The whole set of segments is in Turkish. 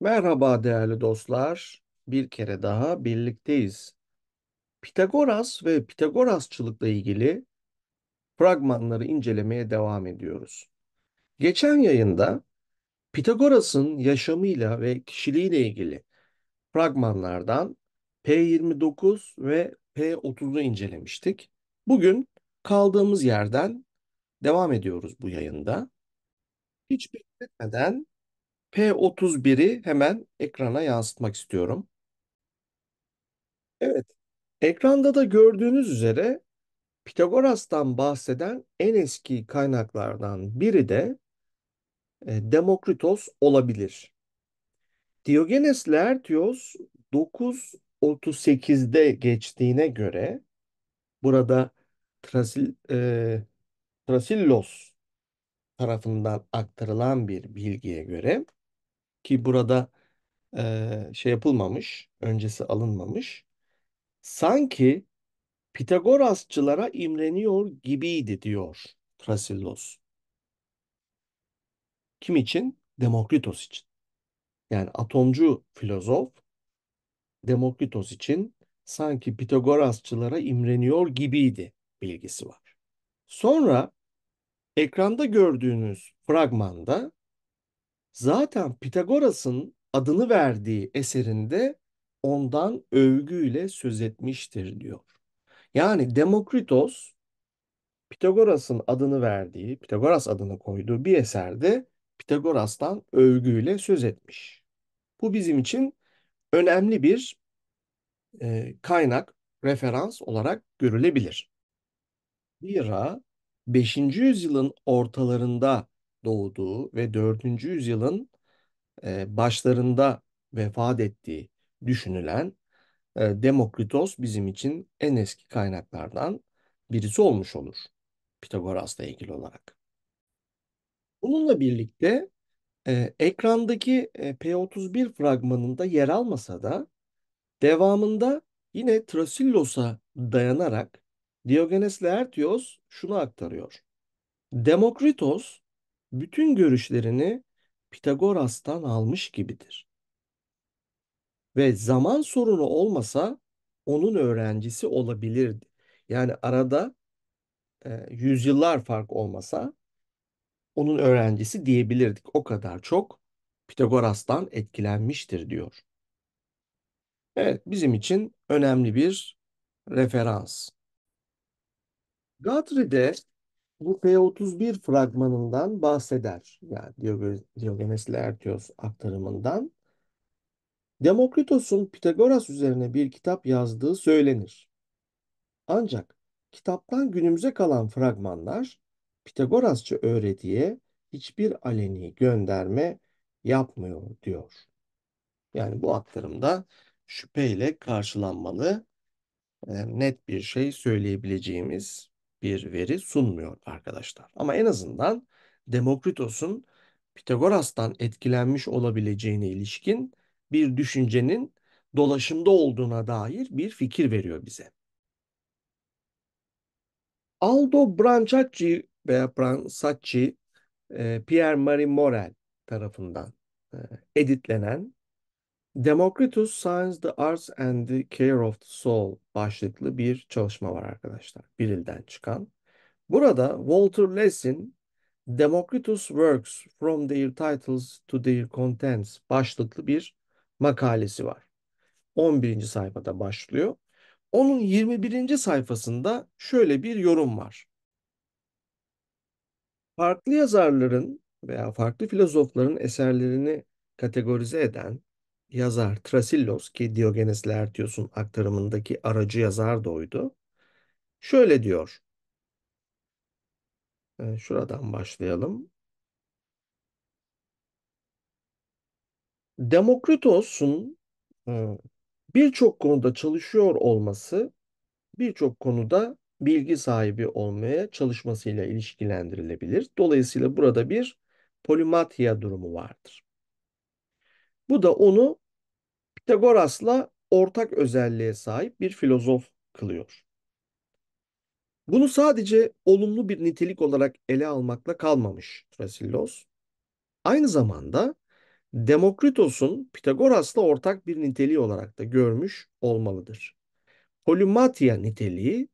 Merhaba değerli dostlar. Bir kere daha birlikteyiz. Pitagoras ve Pitagorasçılıkla ilgili fragmanları incelemeye devam ediyoruz. Geçen yayında Pitagoras'ın yaşamıyla ve kişiliğiyle ilgili fragmanlardan P29 ve P30'u incelemiştik. Bugün kaldığımız yerden devam ediyoruz bu yayında. Hiç bekletmeden P31'i hemen ekrana yansıtmak istiyorum. Evet, ekranda da gördüğünüz üzere Pitagoras'tan bahseden en eski kaynaklardan biri de e, Demokritos olabilir. Diogenes Laertios 938'de geçtiğine göre burada Trasil, e, Trasillos tarafından aktarılan bir bilgiye göre ki burada e, şey yapılmamış, öncesi alınmamış. Sanki Pitagorasçılara imreniyor gibiydi diyor Trasillos. Kim için? Demokritos için. Yani atomcu filozof Demokritos için sanki Pitagorasçılara imreniyor gibiydi bilgisi var. Sonra Ekranda gördüğünüz fragmanda zaten Pitagoras'ın adını verdiği eserinde ondan övgüyle söz etmiştir diyor. Yani Demokritos Pitagoras'ın adını verdiği, Pitagoras adını koyduğu bir eserde Pitagoras'tan övgüyle söz etmiş. Bu bizim için önemli bir e, kaynak, referans olarak görülebilir. Zira 5. yüzyılın ortalarında doğduğu ve 4. yüzyılın e, başlarında vefat ettiği düşünülen e, Demokritos bizim için en eski kaynaklardan birisi olmuş olur Pitagoras'la ilgili olarak. Bununla birlikte e, ekrandaki P31 fragmanında yer almasa da devamında yine Trasillos'a dayanarak Diogenes Laertios şunu aktarıyor. Demokritos bütün görüşlerini Pitagoras'tan almış gibidir. Ve zaman sorunu olmasa onun öğrencisi olabilirdi. Yani arada e, yüzyıllar fark olmasa onun öğrencisi diyebilirdik. O kadar çok Pitagoras'tan etkilenmiştir diyor. Evet bizim için önemli bir referans. Gadri'de bu p 31 fragmanından bahseder. Yani Diog Diogenes Laertios aktarımından. Demokritos'un Pitagoras üzerine bir kitap yazdığı söylenir. Ancak kitaptan günümüze kalan fragmanlar Pitagorasçı öğretiye hiçbir aleni gönderme yapmıyor diyor. Yani bu aktarımda şüpheyle karşılanmalı. E, net bir şey söyleyebileceğimiz bir veri sunmuyor arkadaşlar. Ama en azından Demokritos'un Pitagoras'tan etkilenmiş olabileceğine ilişkin bir düşüncenin dolaşımda olduğuna dair bir fikir veriyor bize. Aldo Brancacci veya Brancacci Pierre-Marie Morel tarafından editlenen Demokritus Science, the Arts and the Care of the Soul başlıklı bir çalışma var arkadaşlar. Biril'den çıkan. Burada Walter Less'in Demokritus Works From Their Titles to Their Contents başlıklı bir makalesi var. 11. sayfada başlıyor. Onun 21. sayfasında şöyle bir yorum var. Farklı yazarların veya farklı filozofların eserlerini kategorize eden yazar Trasillos ki Diogenes Laertios'un aktarımındaki aracı yazar da oydu. Şöyle diyor. Ee, şuradan başlayalım. Demokritos'un e, birçok konuda çalışıyor olması birçok konuda bilgi sahibi olmaya çalışmasıyla ilişkilendirilebilir. Dolayısıyla burada bir polimatya durumu vardır. Bu da onu Pitagoras'la ortak özelliğe sahip bir filozof kılıyor. Bunu sadece olumlu bir nitelik olarak ele almakla kalmamış Trasillos. Aynı zamanda Demokritos'un Pitagoras'la ortak bir niteliği olarak da görmüş olmalıdır. Polimatia niteliği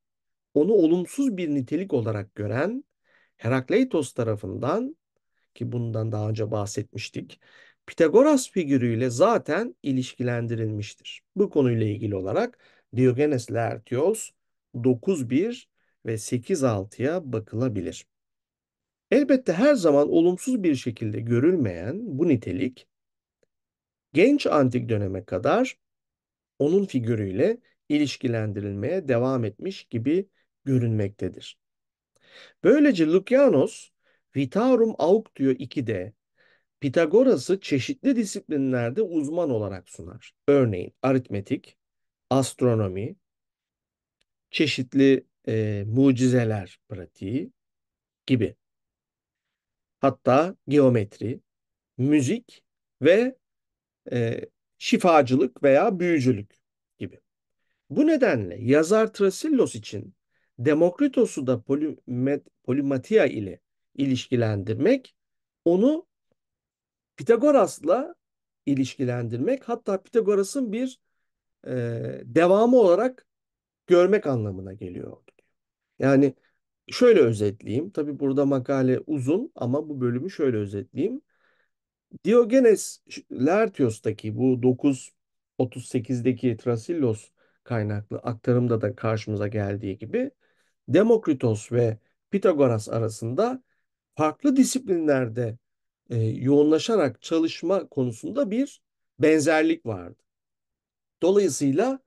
onu olumsuz bir nitelik olarak gören Herakleitos tarafından ki bundan daha önce bahsetmiştik Pitagoras figürüyle zaten ilişkilendirilmiştir. Bu konuyla ilgili olarak Diogenes Laertios 9.1 ve 8.6'ya bakılabilir. Elbette her zaman olumsuz bir şekilde görülmeyen bu nitelik genç antik döneme kadar onun figürüyle ilişkilendirilmeye devam etmiş gibi görünmektedir. Böylece Lukianos Vitarum Auctio 2'de Pitagoras'ı çeşitli disiplinlerde uzman olarak sunar. Örneğin aritmetik, astronomi, çeşitli e, mucizeler pratiği gibi. Hatta geometri, müzik ve e, şifacılık veya büyücülük gibi. Bu nedenle yazar Trasillos için Demokritos'u da polimet, polimatia ile ilişkilendirmek onu Pitagoras'la ilişkilendirmek hatta Pitagoras'ın bir e, devamı olarak görmek anlamına geliyordu. Yani şöyle özetleyeyim. Tabi burada makale uzun ama bu bölümü şöyle özetleyeyim. Diogenes Laertios'taki bu 938'deki Trasillos kaynaklı aktarımda da karşımıza geldiği gibi Demokritos ve Pitagoras arasında farklı disiplinlerde e, yoğunlaşarak çalışma konusunda bir benzerlik vardı. Dolayısıyla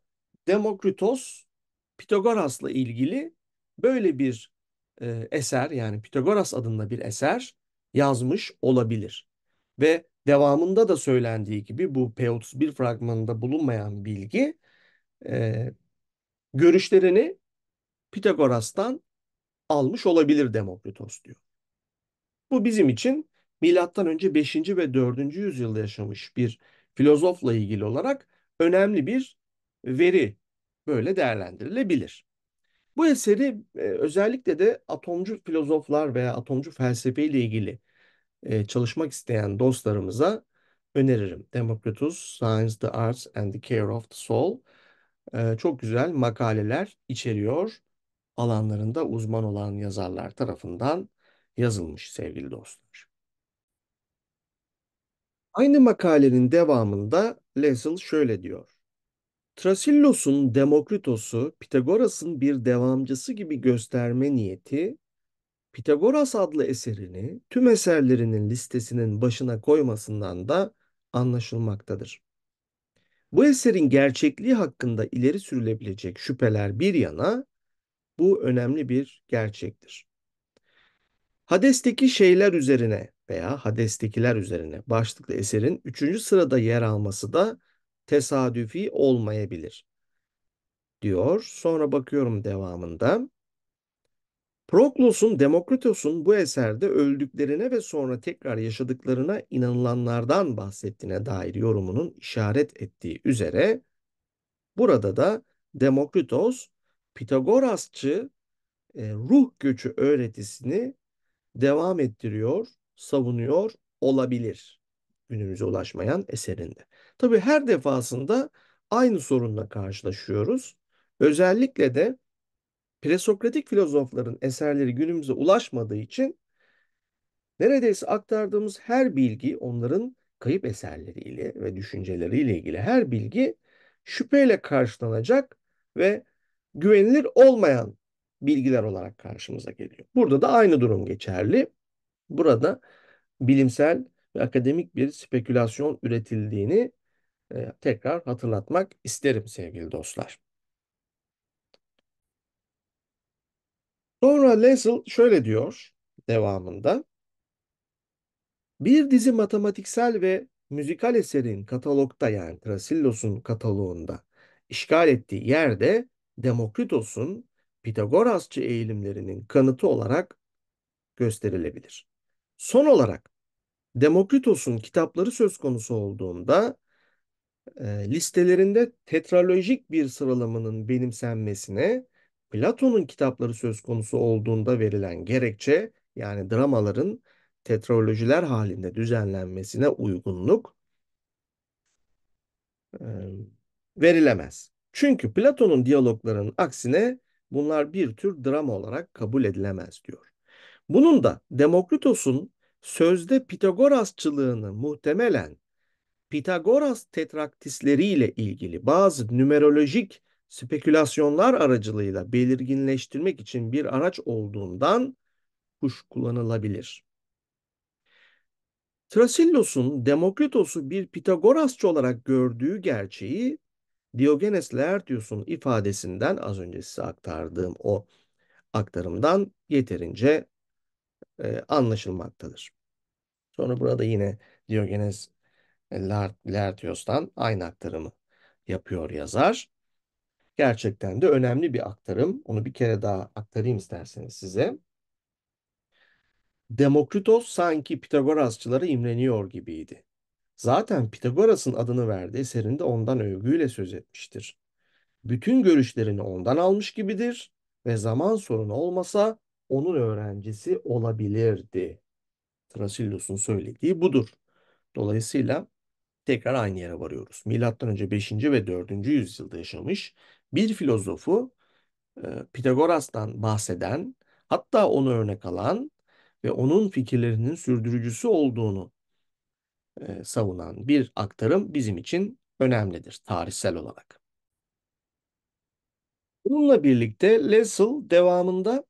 Demokritos Pitagoras'la ilgili böyle bir e, eser yani Pitagoras adında bir eser yazmış olabilir. Ve devamında da söylendiği gibi bu P31 fragmanında bulunmayan bilgi e, görüşlerini Pitagoras'tan almış olabilir Demokritos diyor. Bu bizim için milattan önce 5. ve 4. yüzyılda yaşamış bir filozofla ilgili olarak önemli bir veri böyle değerlendirilebilir. Bu eseri e, özellikle de atomcu filozoflar veya atomcu felsefe ile ilgili e, çalışmak isteyen dostlarımıza öneririm. Demokritus, Science, the Arts and the Care of the Soul e, çok güzel makaleler içeriyor. Alanlarında uzman olan yazarlar tarafından yazılmış sevgili dostlar. Aynı makalenin devamında Lessell şöyle diyor. Trasillos'un Demokritos'u Pitagoras'ın bir devamcısı gibi gösterme niyeti, Pitagoras adlı eserini tüm eserlerinin listesinin başına koymasından da anlaşılmaktadır. Bu eserin gerçekliği hakkında ileri sürülebilecek şüpheler bir yana, bu önemli bir gerçektir. Hades'teki şeyler üzerine veya Hades'tekiler üzerine başlıklı eserin 3. sırada yer alması da tesadüfi olmayabilir diyor. Sonra bakıyorum devamında. Proklos'un Demokritos'un bu eserde öldüklerine ve sonra tekrar yaşadıklarına inanılanlardan bahsettiğine dair yorumunun işaret ettiği üzere burada da Demokritos Pitagorasçı e, ruh göçü öğretisini devam ettiriyor savunuyor olabilir günümüze ulaşmayan eserinde. Tabii her defasında aynı sorunla karşılaşıyoruz. Özellikle de presokratik filozofların eserleri günümüze ulaşmadığı için neredeyse aktardığımız her bilgi onların kayıp eserleriyle ve düşünceleriyle ilgili her bilgi şüpheyle karşılanacak ve güvenilir olmayan bilgiler olarak karşımıza geliyor. Burada da aynı durum geçerli. Burada bilimsel ve akademik bir spekülasyon üretildiğini e, tekrar hatırlatmak isterim sevgili dostlar. Sonra Lessell şöyle diyor devamında. Bir dizi matematiksel ve müzikal eserin katalogda yani Trasillos'un kataloğunda işgal ettiği yerde Demokritos'un Pitagorasçı eğilimlerinin kanıtı olarak gösterilebilir. Son olarak Demokritos'un kitapları söz konusu olduğunda e, listelerinde tetralojik bir sıralamanın benimsenmesine Platon'un kitapları söz konusu olduğunda verilen gerekçe yani dramaların tetralojiler halinde düzenlenmesine uygunluk e, verilemez. Çünkü Platon'un diyaloglarının aksine bunlar bir tür drama olarak kabul edilemez diyor. Bunun da Demokritos'un sözde Pitagorasçılığını muhtemelen Pitagoras tetraktisleriyle ilgili bazı numerolojik spekülasyonlar aracılığıyla belirginleştirmek için bir araç olduğundan kuş kullanılabilir. Trasillos'un Demokritos'u bir Pitagorasçı olarak gördüğü gerçeği Diogenes Laertius'un ifadesinden az önce size aktardığım o aktarımdan yeterince e, anlaşılmaktadır. Sonra burada yine Diyogenes e, Laertios'tan aynı aktarımı yapıyor yazar. Gerçekten de önemli bir aktarım. Onu bir kere daha aktarayım isterseniz size. Demokritos sanki Pitagorasçılara imreniyor gibiydi. Zaten Pitagoras'ın adını verdiği eserinde ondan övgüyle söz etmiştir. Bütün görüşlerini ondan almış gibidir ve zaman sorunu olmasa onun öğrencisi olabilirdi. Trasillos'un söylediği budur. Dolayısıyla tekrar aynı yere varıyoruz. Milattan önce 5. ve 4. yüzyılda yaşamış bir filozofu e, Pitagoras'tan bahseden, hatta onu örnek alan ve onun fikirlerinin sürdürücüsü olduğunu e, savunan bir aktarım bizim için önemlidir tarihsel olarak. Bununla birlikte Lessell devamında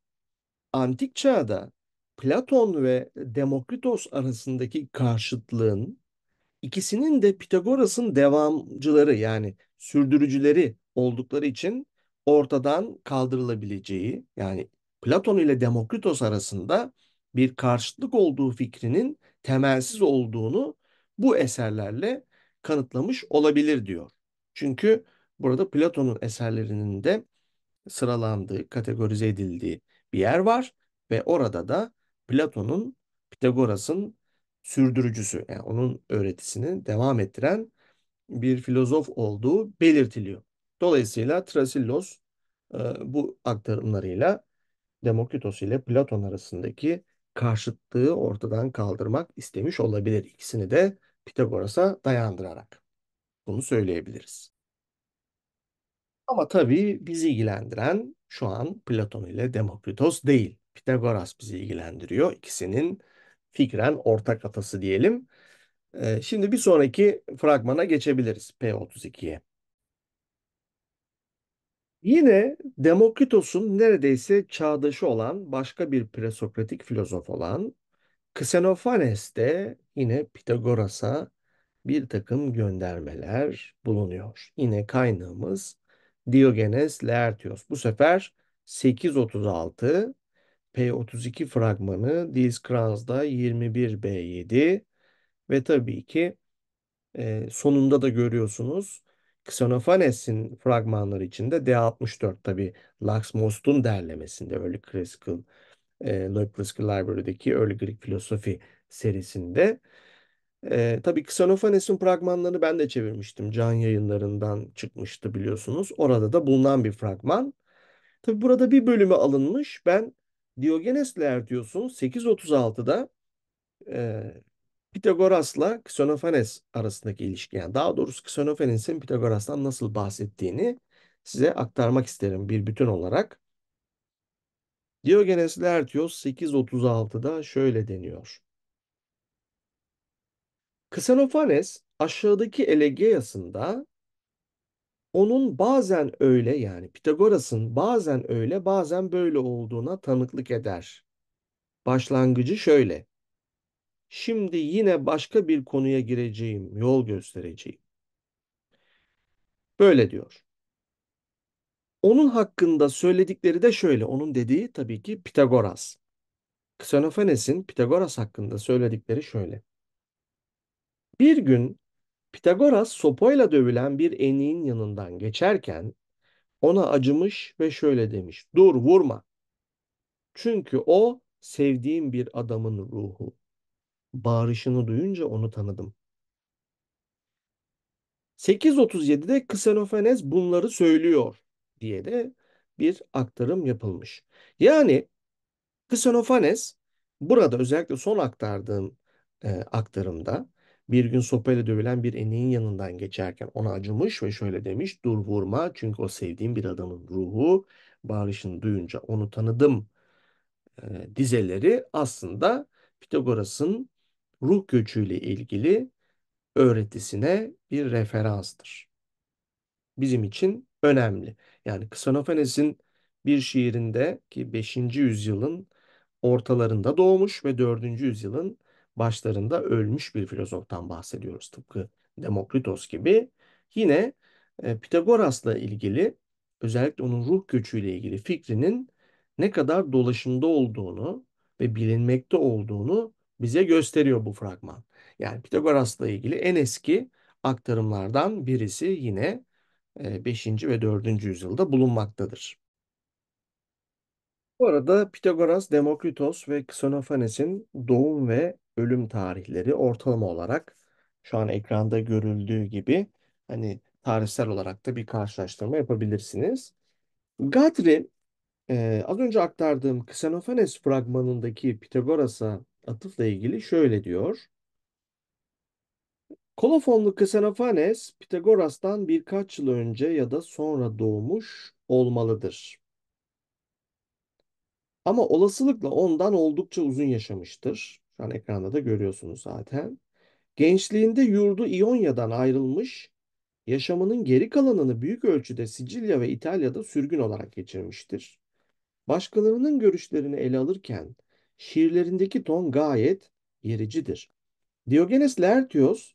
antik çağda Platon ve Demokritos arasındaki karşıtlığın ikisinin de Pitagoras'ın devamcıları yani sürdürücüleri oldukları için ortadan kaldırılabileceği yani Platon ile Demokritos arasında bir karşıtlık olduğu fikrinin temelsiz olduğunu bu eserlerle kanıtlamış olabilir diyor. Çünkü burada Platon'un eserlerinin de sıralandığı, kategorize edildiği bir yer var ve orada da Platon'un Pitagoras'ın sürdürücüsü yani onun öğretisini devam ettiren bir filozof olduğu belirtiliyor. Dolayısıyla Trasillos e, bu aktarımlarıyla Demokritos ile Platon arasındaki karşıtlığı ortadan kaldırmak istemiş olabilir. İkisini de Pitagoras'a dayandırarak. Bunu söyleyebiliriz. Ama tabii bizi ilgilendiren şu an Platon ile Demokritos değil. Pitagoras bizi ilgilendiriyor. İkisinin fikren ortak atası diyelim. Ee, şimdi bir sonraki fragmana geçebiliriz P32'ye. Yine Demokritos'un neredeyse çağdaşı olan başka bir presokratik filozof olan Ksenofanes de yine Pitagoras'a bir takım göndermeler bulunuyor. Yine kaynağımız Diogenes Laertios. Bu sefer 836 P32 fragmanı Dieskranz'da 21B7 ve tabii ki e, sonunda da görüyorsunuz Xenophanes'in fragmanları içinde D64 tabii Laxmost'un derlemesinde Early Classical e, Lloyd Classical Library'deki Early Greek Philosophy serisinde e, tabii Xenofanes'in fragmanlarını ben de çevirmiştim. Can yayınlarından çıkmıştı biliyorsunuz. Orada da bulunan bir fragman. Tabii burada bir bölümü alınmış. Ben Diogenes Laertios'un 836'da e, Pitagoras'la Xenofanes arasındaki ilişki. Yani daha doğrusu Xenofanes'in Pitagoras'tan nasıl bahsettiğini size aktarmak isterim bir bütün olarak. Diogenes Laertios 836'da şöyle deniyor. Ksenofanes aşağıdaki Elegeyas'ında onun bazen öyle yani Pitagoras'ın bazen öyle bazen böyle olduğuna tanıklık eder. Başlangıcı şöyle. Şimdi yine başka bir konuya gireceğim, yol göstereceğim. Böyle diyor. Onun hakkında söyledikleri de şöyle. Onun dediği tabii ki Pitagoras. Ksenofenes'in Pitagoras hakkında söyledikleri şöyle. Bir gün Pitagoras sopayla dövülen bir eniğin yanından geçerken ona acımış ve şöyle demiş. Dur vurma. Çünkü o sevdiğim bir adamın ruhu. Bağırışını duyunca onu tanıdım. 837'de Ksenofenes bunları söylüyor diye de bir aktarım yapılmış. Yani Ksenofanes burada özellikle son aktardığım e, aktarımda bir gün sopayla dövülen bir eneğin yanından geçerken ona acımış ve şöyle demiş. Dur vurma çünkü o sevdiğim bir adamın ruhu bağırışını duyunca onu tanıdım e, dizeleri aslında Pitagoras'ın ruh göçüyle ilgili öğretisine bir referanstır. Bizim için önemli. Yani Ksenofenes'in bir şiirinde ki 5. yüzyılın ortalarında doğmuş ve 4. yüzyılın başlarında ölmüş bir filozoftan bahsediyoruz. Tıpkı Demokritos gibi. Yine e, Pitagoras'la ilgili özellikle onun ruh göçüyle ilgili fikrinin ne kadar dolaşımda olduğunu ve bilinmekte olduğunu bize gösteriyor bu fragman. Yani Pitagoras'la ilgili en eski aktarımlardan birisi yine 5. E, ve 4. yüzyılda bulunmaktadır. Bu arada Pitagoras, Demokritos ve Ksenophanes'in doğum ve ölüm tarihleri ortalama olarak şu an ekranda görüldüğü gibi hani tarihsel olarak da bir karşılaştırma yapabilirsiniz. Gadri e, az önce aktardığım Ksenophanes fragmanındaki Pitagoras'a atıfla ilgili şöyle diyor. Kolofonlu Ksenophanes Pitagoras'tan birkaç yıl önce ya da sonra doğmuş olmalıdır. Ama olasılıkla ondan oldukça uzun yaşamıştır. Şu an ekranda da görüyorsunuz zaten. Gençliğinde yurdu İonya'dan ayrılmış, yaşamının geri kalanını büyük ölçüde Sicilya ve İtalya'da sürgün olarak geçirmiştir. Başkalarının görüşlerini ele alırken şiirlerindeki ton gayet yericidir. Diogenes Laertios,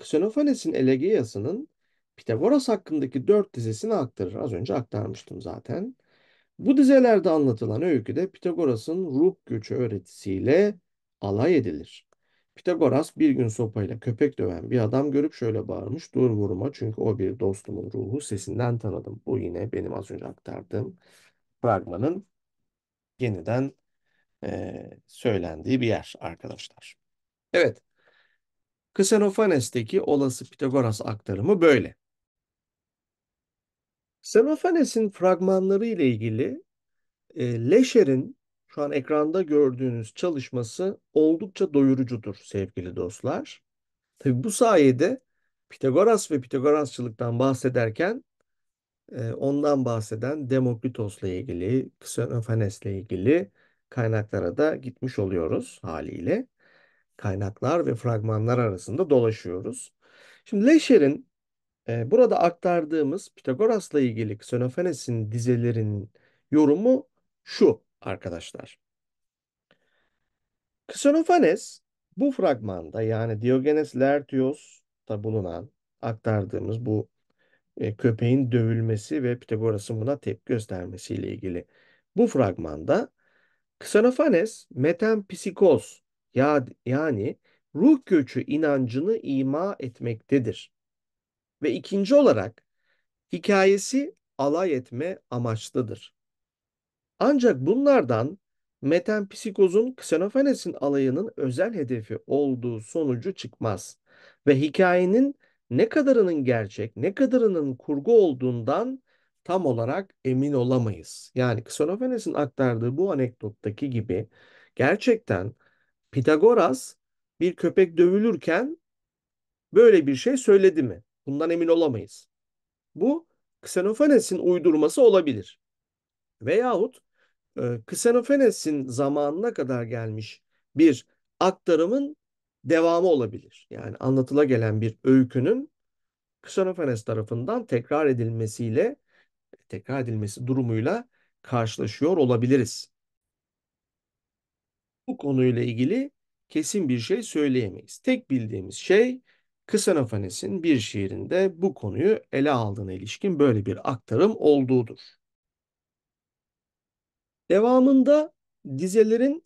Xenofanes'in Elegiyası'nın Pitagoras hakkındaki dört dizesini aktarır. Az önce aktarmıştım zaten. Bu dizelerde anlatılan öyküde Pitagoras'ın ruh göçü öğretisiyle alay edilir. Pitagoras bir gün sopayla köpek döven bir adam görüp şöyle bağırmış. Dur vurma çünkü o bir dostumun ruhu sesinden tanıdım. Bu yine benim az önce aktardığım fragmanın yeniden e, söylendiği bir yer arkadaşlar. Evet. Ksenofanes'teki olası Pitagoras aktarımı böyle. Xenofanes'in fragmanları ile ilgili e, Leşer'in şu an ekranda gördüğünüz çalışması oldukça doyurucudur sevgili dostlar. Tabi bu sayede Pitagoras ve Pitagorasçılıktan bahsederken e, ondan bahseden Demokritos'la ilgili, Ksenophanes'le ilgili kaynaklara da gitmiş oluyoruz haliyle. Kaynaklar ve fragmanlar arasında dolaşıyoruz. Şimdi Leşer'in e, burada aktardığımız Pitagoras'la ilgili Ksenophanes'in dizelerinin yorumu şu arkadaşlar. Ksenophanes bu fragmanda yani Diogenes Laertios'ta bulunan aktardığımız bu e, köpeğin dövülmesi ve Pitagoras'ın buna tepki göstermesiyle ilgili bu fragmanda Ksenophanes metempsikos ya, yani ruh göçü inancını ima etmektedir. Ve ikinci olarak hikayesi alay etme amaçlıdır. Ancak bunlardan Metenpsikoz'un Ksenofenes'in alayının özel hedefi olduğu sonucu çıkmaz ve hikayenin ne kadarının gerçek, ne kadarının kurgu olduğundan tam olarak emin olamayız. Yani Ksenofenes'in aktardığı bu anekdottaki gibi gerçekten Pitagoras bir köpek dövülürken böyle bir şey söyledi mi? Bundan emin olamayız. Bu Ksenofenes'in uydurması olabilir. Veyahut ee, Ksenofenes'in zamanına kadar gelmiş bir aktarımın devamı olabilir. Yani anlatıla gelen bir öykünün Ksenofenes tarafından tekrar edilmesiyle tekrar edilmesi durumuyla karşılaşıyor olabiliriz. Bu konuyla ilgili kesin bir şey söyleyemeyiz. Tek bildiğimiz şey Ksenofenes'in bir şiirinde bu konuyu ele aldığına ilişkin böyle bir aktarım olduğudur. Devamında dizelerin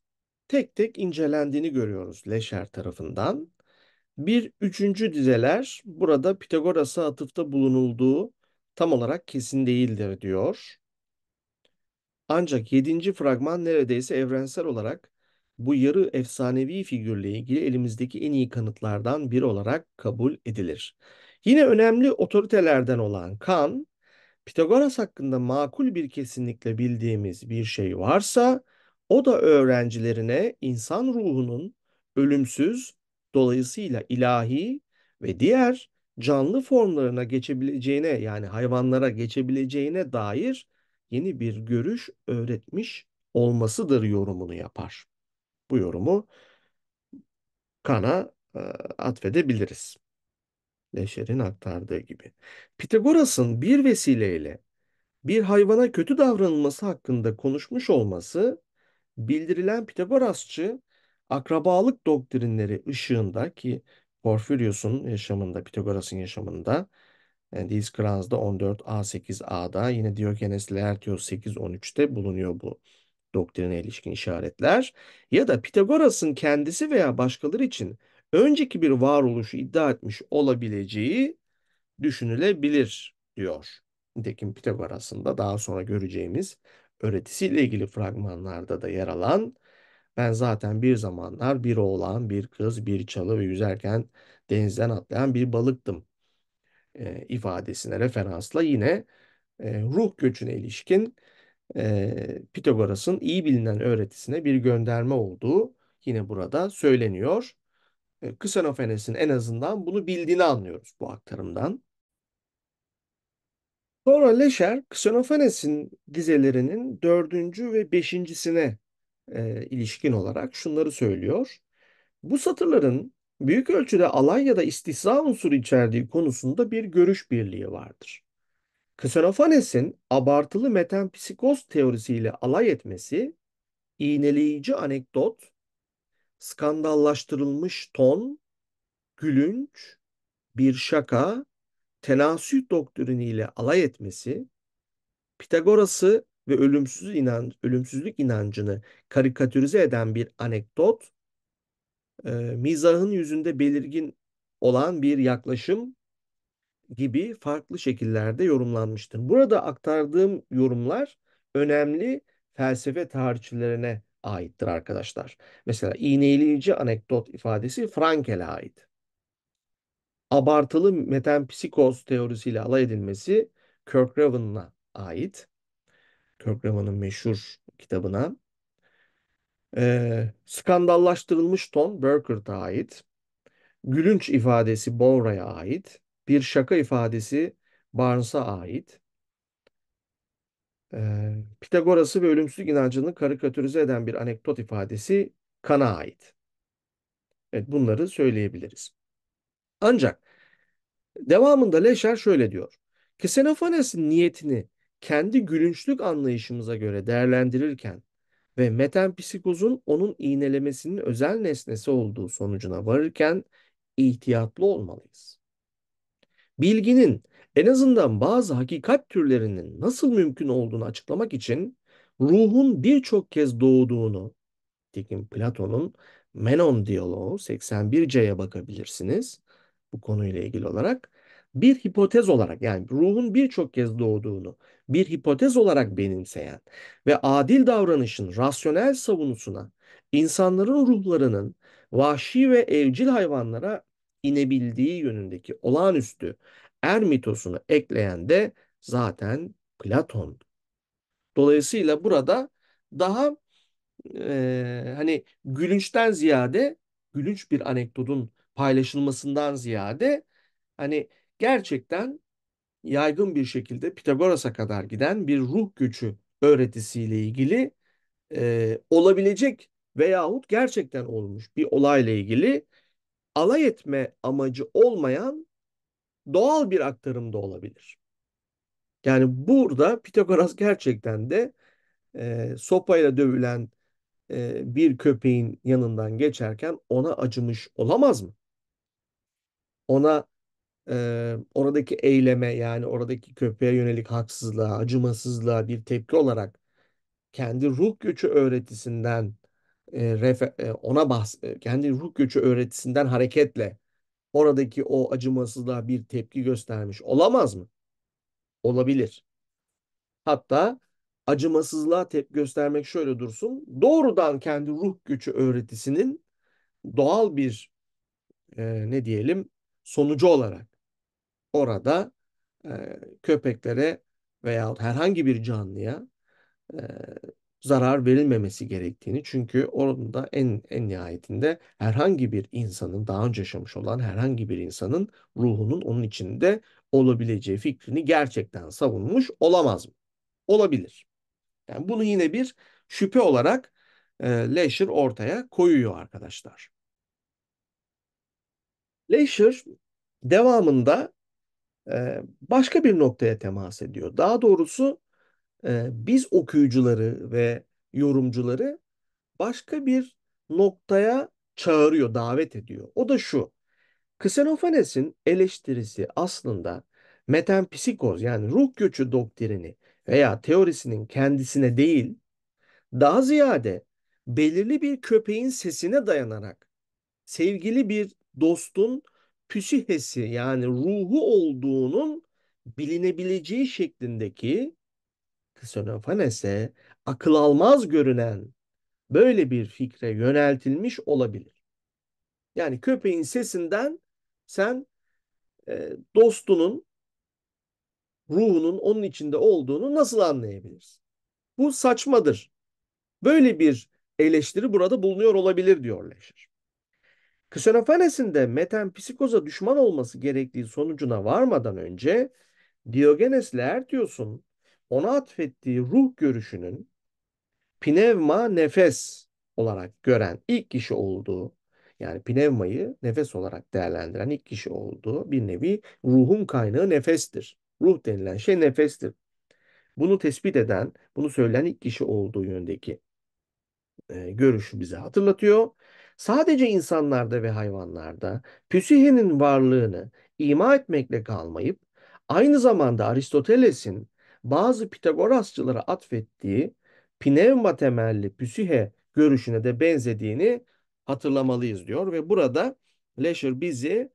tek tek incelendiğini görüyoruz Leşer tarafından. Bir üçüncü dizeler burada Pitagoras'a atıfta bulunulduğu tam olarak kesin değildir diyor. Ancak yedinci fragman neredeyse evrensel olarak bu yarı efsanevi figürle ilgili elimizdeki en iyi kanıtlardan biri olarak kabul edilir. Yine önemli otoritelerden olan Kan, Pitagoras hakkında makul bir kesinlikle bildiğimiz bir şey varsa o da öğrencilerine insan ruhunun ölümsüz, dolayısıyla ilahi ve diğer canlı formlarına geçebileceğine yani hayvanlara geçebileceğine dair yeni bir görüş öğretmiş olmasıdır yorumunu yapar. Bu yorumu Kana e, atfedebiliriz. Neşer'in aktardığı gibi. Pitagoras'ın bir vesileyle bir hayvana kötü davranılması hakkında konuşmuş olması bildirilen Pitagorasçı akrabalık doktrinleri ışığında ki Porfirios'un yaşamında, Pitagoras'ın yaşamında yani e, Dioskoras'da 14 A8A'da yine Diogenes Laertios 8.13'te bulunuyor bu doktrine ilişkin işaretler. Ya da Pitagoras'ın kendisi veya başkaları için önceki bir varoluşu iddia etmiş olabileceği düşünülebilir diyor. Nitekim Pitagoras'ın da daha sonra göreceğimiz öğretisiyle ilgili fragmanlarda da yer alan ben zaten bir zamanlar bir oğlan, bir kız, bir çalı ve yüzerken denizden atlayan bir balıktım e, ifadesine referansla yine e, ruh göçüne ilişkin e, Pitagoras'ın iyi bilinen öğretisine bir gönderme olduğu yine burada söyleniyor. E, Ksenofenes'in en azından bunu bildiğini anlıyoruz bu aktarımdan. Sonra Leşer, Ksenofenes'in dizelerinin dördüncü ve beşincisine e, ilişkin olarak şunları söylüyor. Bu satırların büyük ölçüde alay ya da istihza unsuru içerdiği konusunda bir görüş birliği vardır. Ksenofanes'in abartılı metempsikoz teorisiyle alay etmesi, iğneleyici anekdot skandallaştırılmış ton, gülünç, bir şaka, tenasüh doktriniyle alay etmesi, Pitagoras'ı ve ölümsüz inan ölümsüzlük inancını karikatürize eden bir anekdot, e, mizahın yüzünde belirgin olan bir yaklaşım gibi farklı şekillerde yorumlanmıştır. Burada aktardığım yorumlar önemli felsefe tarihçilerine aittir arkadaşlar. Mesela iğneleyici anekdot ifadesi Frankel'e ait. Abartılı metempsikoz teorisiyle alay edilmesi Kirk Raven'a ait. Kirk Raven'ın meşhur kitabına. Ee, skandallaştırılmış ton Burkert'a ait. Gülünç ifadesi Bowra'ya ait. Bir şaka ifadesi Barnes'a ait. Ee, Pitagorası ve ölümsüzlük inancını karikatürize eden bir anekdot ifadesi Kant'a ait. Evet bunları söyleyebiliriz. Ancak devamında Leşer şöyle diyor. Ksenophanes'in niyetini kendi gülünçlük anlayışımıza göre değerlendirirken ve metenpsikozun onun iğnelemesinin özel nesnesi olduğu sonucuna varırken ihtiyatlı olmalıyız. Bilginin en azından bazı hakikat türlerinin nasıl mümkün olduğunu açıklamak için ruhun birçok kez doğduğunu, Tekin Platon'un Menon diyaloğu 81C'ye bakabilirsiniz bu konuyla ilgili olarak. Bir hipotez olarak yani ruhun birçok kez doğduğunu bir hipotez olarak benimseyen ve adil davranışın rasyonel savunusuna insanların ruhlarının vahşi ve evcil hayvanlara inebildiği yönündeki olağanüstü Er mitosunu ekleyen de zaten Platon. Dolayısıyla burada daha e, hani gülünçten ziyade gülünç bir anekdotun paylaşılmasından ziyade hani gerçekten yaygın bir şekilde Pitagoras'a kadar giden bir ruh gücü öğretisiyle ilgili e, olabilecek veyahut gerçekten olmuş bir olayla ilgili alay etme amacı olmayan doğal bir aktarım da olabilir. Yani burada Pitagoras gerçekten de e, sopayla dövülen e, bir köpeğin yanından geçerken ona acımış olamaz mı? Ona e, oradaki eyleme yani oradaki köpeğe yönelik haksızlığa, acımasızlığa bir tepki olarak kendi ruh göçü öğretisinden e, refe, e, ona bahs e, kendi ruh göçü öğretisinden hareketle oradaki o acımasızlığa bir tepki göstermiş olamaz mı? Olabilir. Hatta acımasızlığa tepki göstermek şöyle dursun. Doğrudan kendi ruh gücü öğretisinin doğal bir e, ne diyelim sonucu olarak orada e, köpeklere veya herhangi bir canlıya e, zarar verilmemesi gerektiğini çünkü orada en en nihayetinde herhangi bir insanın daha önce yaşamış olan herhangi bir insanın ruhunun onun içinde olabileceği fikrini gerçekten savunmuş olamaz mı? Olabilir. Yani bunu yine bir şüphe olarak e, Leisure ortaya koyuyor arkadaşlar. Leisure devamında e, başka bir noktaya temas ediyor. Daha doğrusu ee, biz okuyucuları ve yorumcuları başka bir noktaya çağırıyor, davet ediyor. O da şu. Ksenofanes'in eleştirisi aslında metempsikoz yani ruh göçü doktrini veya teorisinin kendisine değil, daha ziyade belirli bir köpeğin sesine dayanarak sevgili bir dostun psihesi yani ruhu olduğunun bilinebileceği şeklindeki Xenofanes'e akıl almaz görünen böyle bir fikre yöneltilmiş olabilir. Yani köpeğin sesinden sen e, dostunun ruhunun onun içinde olduğunu nasıl anlayabilirsin? Bu saçmadır. Böyle bir eleştiri burada bulunuyor olabilir diyor Leşir. Ksenophanes'in de metempsikoza düşman olması gerektiği sonucuna varmadan önce Diyogenes Laertios'un ona atfettiği ruh görüşünün pinevma nefes olarak gören ilk kişi olduğu yani pinevmayı nefes olarak değerlendiren ilk kişi olduğu bir nevi ruhun kaynağı nefestir. Ruh denilen şey nefestir. Bunu tespit eden, bunu söyleyen ilk kişi olduğu yöndeki e, görüşü bize hatırlatıyor. Sadece insanlarda ve hayvanlarda psühenin varlığını ima etmekle kalmayıp aynı zamanda Aristoteles'in bazı Pitagorasçılara atfettiği pnevma temelli psühe görüşüne de benzediğini hatırlamalıyız diyor ve burada Lesher bizi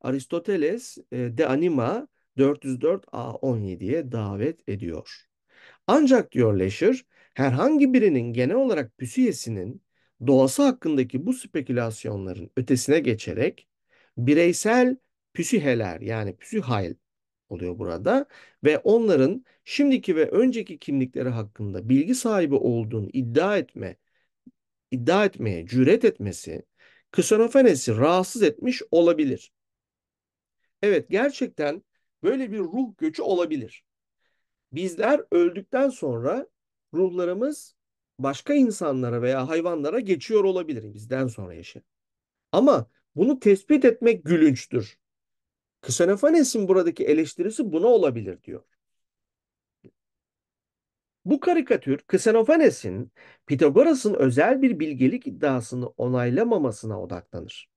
Aristoteles e, de anima 404a17'ye davet ediyor. Ancak diyor Lesher, herhangi birinin genel olarak psühesinin doğası hakkındaki bu spekülasyonların ötesine geçerek bireysel psüheler yani psühayl oluyor burada ve onların şimdiki ve önceki kimlikleri hakkında bilgi sahibi olduğunu iddia etme iddia etmeye cüret etmesi ksenofenesi rahatsız etmiş olabilir. Evet gerçekten böyle bir ruh göçü olabilir. Bizler öldükten sonra ruhlarımız başka insanlara veya hayvanlara geçiyor olabilir bizden sonra yaşa. Ama bunu tespit etmek gülünçtür. Ksenophanes'in buradaki eleştirisi buna olabilir diyor. Bu karikatür Ksenophanes'in Pitagoras'ın özel bir bilgelik iddiasını onaylamamasına odaklanır.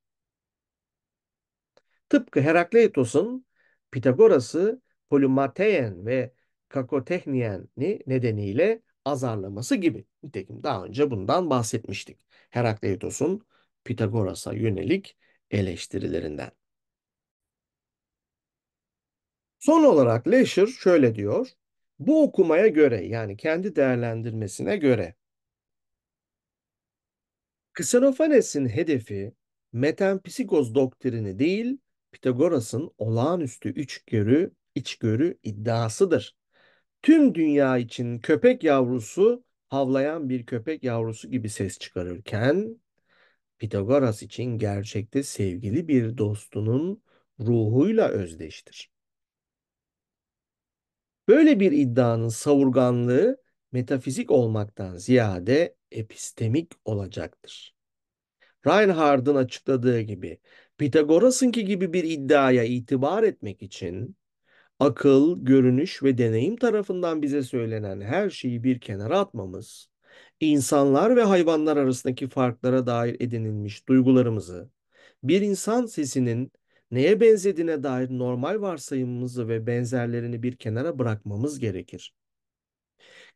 Tıpkı Herakleitos'un Pitagoras'ı Polymateyen ve Kakotehniyen'i nedeniyle azarlaması gibi. Nitekim daha önce bundan bahsetmiştik. Herakleitos'un Pitagoras'a yönelik eleştirilerinden. Son olarak Lesher şöyle diyor. Bu okumaya göre yani kendi değerlendirmesine göre Kısenofanes'in hedefi metempsikoz doktrini değil Pitagoras'ın olağanüstü içgörü, içgörü iddiasıdır. Tüm dünya için köpek yavrusu havlayan bir köpek yavrusu gibi ses çıkarırken Pitagoras için gerçekte sevgili bir dostunun ruhuyla özdeştir. Böyle bir iddianın savurganlığı metafizik olmaktan ziyade epistemik olacaktır. Reinhard'ın açıkladığı gibi Pitagoras'ınki gibi bir iddiaya itibar etmek için akıl, görünüş ve deneyim tarafından bize söylenen her şeyi bir kenara atmamız, insanlar ve hayvanlar arasındaki farklara dair edinilmiş duygularımızı, bir insan sesinin neye benzediğine dair normal varsayımımızı ve benzerlerini bir kenara bırakmamız gerekir.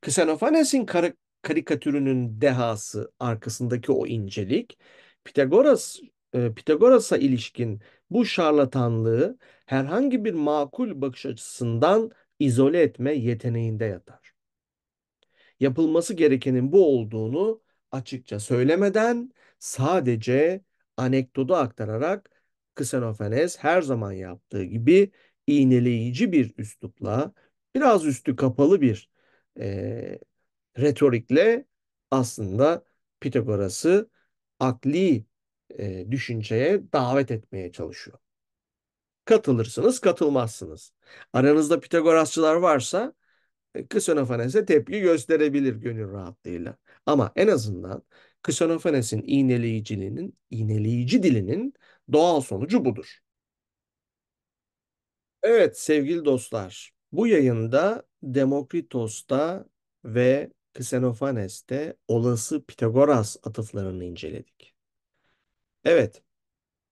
Ksenofanes'in karak karikatürünün dehası arkasındaki o incelik, Pitagoras e, Pitagoras'a ilişkin bu şarlatanlığı herhangi bir makul bakış açısından izole etme yeteneğinde yatar. Yapılması gerekenin bu olduğunu açıkça söylemeden sadece anekdotu aktararak Ksenofenes her zaman yaptığı gibi iğneleyici bir üslupla, biraz üstü kapalı bir e, retorikle aslında Pitagoras'ı akli e, düşünceye davet etmeye çalışıyor. Katılırsınız, katılmazsınız. Aranızda Pitagorasçılar varsa Ksenofenes'e e, tepki gösterebilir gönül rahatlığıyla. Ama en azından Ksenofenes'in iğneleyiciliğinin, iğneleyici dilinin Doğal sonucu budur. Evet sevgili dostlar, bu yayında Demokritos'ta ve Ksenofanes'te olası Pitagoras atıflarını inceledik. Evet,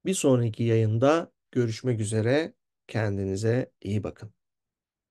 bir sonraki yayında görüşmek üzere. Kendinize iyi bakın.